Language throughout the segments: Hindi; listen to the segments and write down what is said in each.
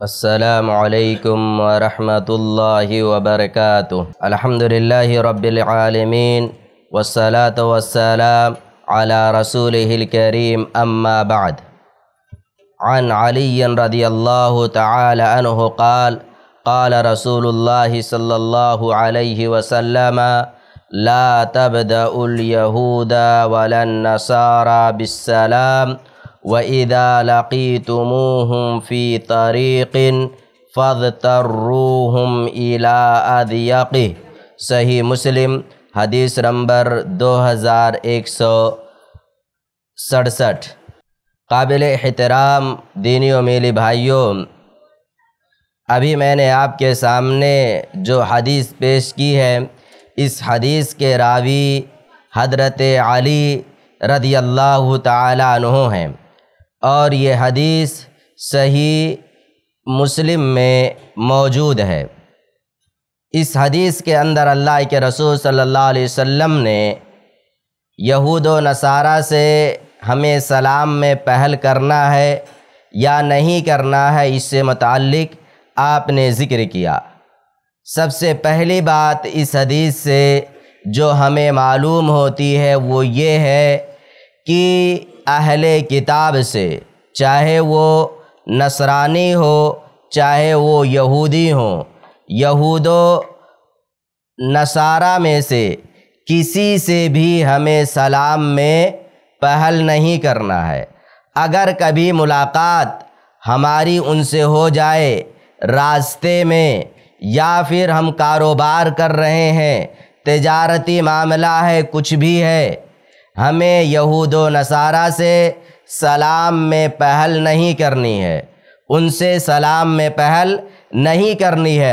السلام عليكم ورحمة الله وبركاته الحمد لله رب العالمين والصلاة والسلام على رسوله الكريم أما بعد عن علي رضي الله تعالى عنه قال قال رسول الله صلى الله عليه وسلم لا تبدأ اليهود ولا النصارى بالسلام وإذا لقيتموهم في طريق فاضطروهم إلى أذيقه सही मुस्लिम हदीस नंबर दो हज़ार एक सौ सड़सठ काबिल एहतराम दीनी मेली भाइयों अभी मैंने आपके सामने जो हदीस पेश की है इस हदीस के रावी हजरत अली रदी अल्लाह तु हैं और ये हदीस सही मुस्लिम में मौजूद है इस हदीस के अंदर अल्लाह के रसूल सल्लल्लाहु अलैहि वसल्लम ने यहूद व नसारा से हमें सलाम में पहल करना है या नहीं करना है इससे मतलब आपने ज़िक्र किया सबसे पहली बात इस हदीस से जो हमें मालूम होती है वो ये है कि अहल किताब से चाहे वो नसरानी हो चाहे वो यहूदी हो यहूदो नसारा में से किसी से भी हमें सलाम में पहल नहीं करना है अगर कभी मुलाकात हमारी उनसे हो जाए रास्ते में या फिर हम कारोबार कर रहे हैं तजारती मामला है कुछ भी है हमें यहूद नसारा से सलाम में पहल नहीं करनी है उनसे सलाम में पहल नहीं करनी है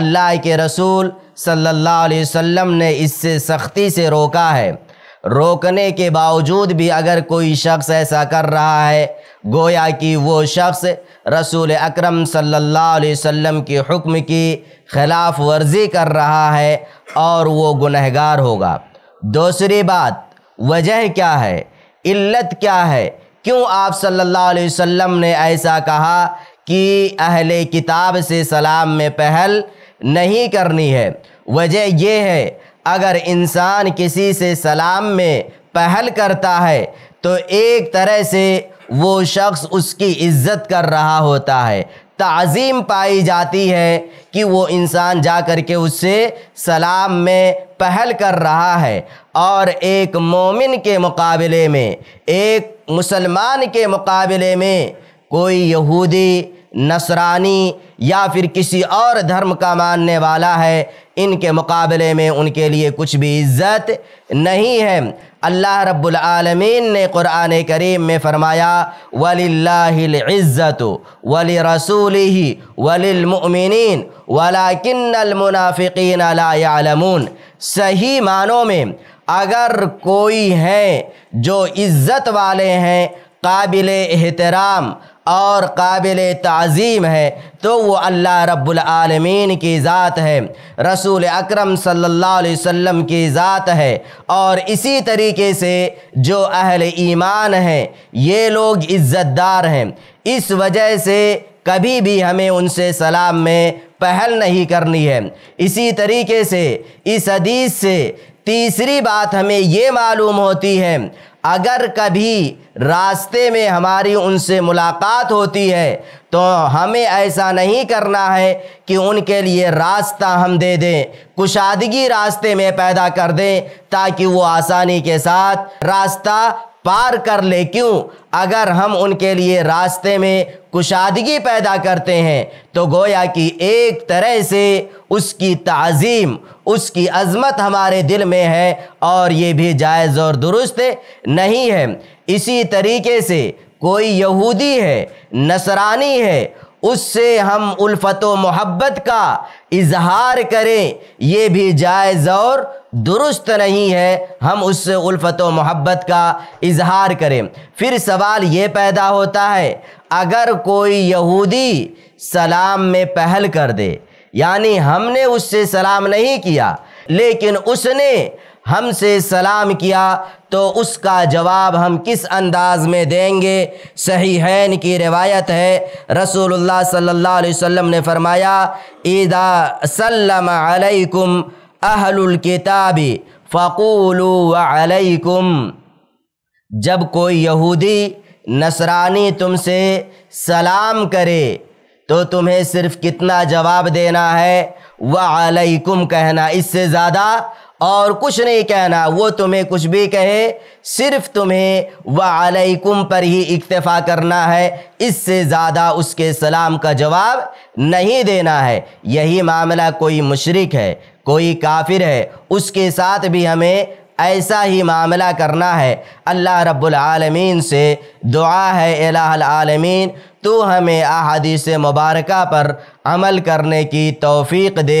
अल्लाह के रसूल सल्लल्लाहु अलैहि वसल्लम ने इससे सख्ती से रोका है रोकने के बावजूद भी अगर कोई शख्स ऐसा कर रहा है गोया कि वो शख्स रसूल अकरम सल्लल्लाहु अलैहि वसल्लम के हुक्म की खिलाफ वर्जी कर रहा है और वो गुनहगार होगा दूसरी बात वजह क्या है इल्लत क्या है क्यों आप सल्लल्लाहु अलैहि वसल्लम ने ऐसा कहा कि अहले किताब से सलाम में पहल नहीं करनी है वजह यह है अगर इंसान किसी से सलाम में पहल करता है तो एक तरह से वो शख्स उसकी इज्जत कर रहा होता है तज़ीम पाई जाती है कि वो इंसान जा कर के उससे सलाम में पहल कर रहा है और एक मोमिन के मुकाबले में एक मुसलमान के मुकाबले में कोई यहूदी नसरानी या फिर किसी और धर्म का मानने वाला है इनके मुकाबले में उनके लिए कुछ भी इज्जत नहीं है अल्लाह रब्बुल आलमीन ने क़ुरान करीम में फ़रमाया वलिल्लाज़्ज़त वली रसूल ही वलिलमिन वलाकिनमुनाफ़िन लायालमून सही मानों में अगर कोई हैं जो इज़्ज़त वाले हैं काबिल एहतराम और काबिल तज़ीम है तो वो अल्लाह रब्बुल आलमीन की ज़ात है रसूल अकरम सल्लल्लाहु अलैहि वसल्लम की ज़ात है और इसी तरीके से जो अहल ईमान हैं ये लोग इज़्ज़तदार हैं इस वजह से कभी भी हमें उनसे सलाम में पहल नहीं करनी है इसी तरीके से इस हदीस से तीसरी बात हमें ये मालूम होती है अगर कभी रास्ते में हमारी उनसे मुलाकात होती है तो हमें ऐसा नहीं करना है कि उनके लिए रास्ता हम दे दें कुशादगी रास्ते में पैदा कर दें ताकि वो आसानी के साथ रास्ता पार कर ले क्यों अगर हम उनके लिए रास्ते में कुशादगी पैदा करते हैं तो गोया कि एक तरह से उसकी तज़ीम उसकी अज़मत हमारे दिल में है और ये भी जायज़ और दुरुस्त नहीं है इसी तरीके से कोई यहूदी है नसरानी है उससे हम उल्फत व मोहब्बत का इजहार करें ये भी जायज़ और दुरुस्त नहीं है हम उससे उल्फत व मोहब्बत का इजहार करें फिर सवाल ये पैदा होता है अगर कोई यहूदी सलाम में पहल कर दे यानी हमने उससे सलाम नहीं किया लेकिन उसने हमसे सलाम किया तो उसका जवाब हम किस अंदाज में देंगे सही हैन की रिवायत है रसूलुल्लाह सल्लल्लाहु अलैहि वसल्लम ने फरमाया ईदा सल्लम अलैकुम अहलुल किताबी फ़कूलु अलैकुम जब कोई यहूदी नसरानी तुमसे सलाम करे तो तुम्हें सिर्फ कितना जवाब देना है वालेकुम कहना इससे ज़्यादा और कुछ नहीं कहना वो तुम्हें कुछ भी कहे सिर्फ तुम्हें वालेकुम पर ही इक्तफ़ा करना है इससे ज़्यादा उसके सलाम का जवाब नहीं देना है यही मामला कोई मशरक है कोई काफिर है उसके साथ भी हमें ऐसा ही मामला करना है अल्लाह रब्बुल आलमीन से दुआ है आलमीन तो हमें अहादीस मुबारक पर अमल करने की तौफीक दे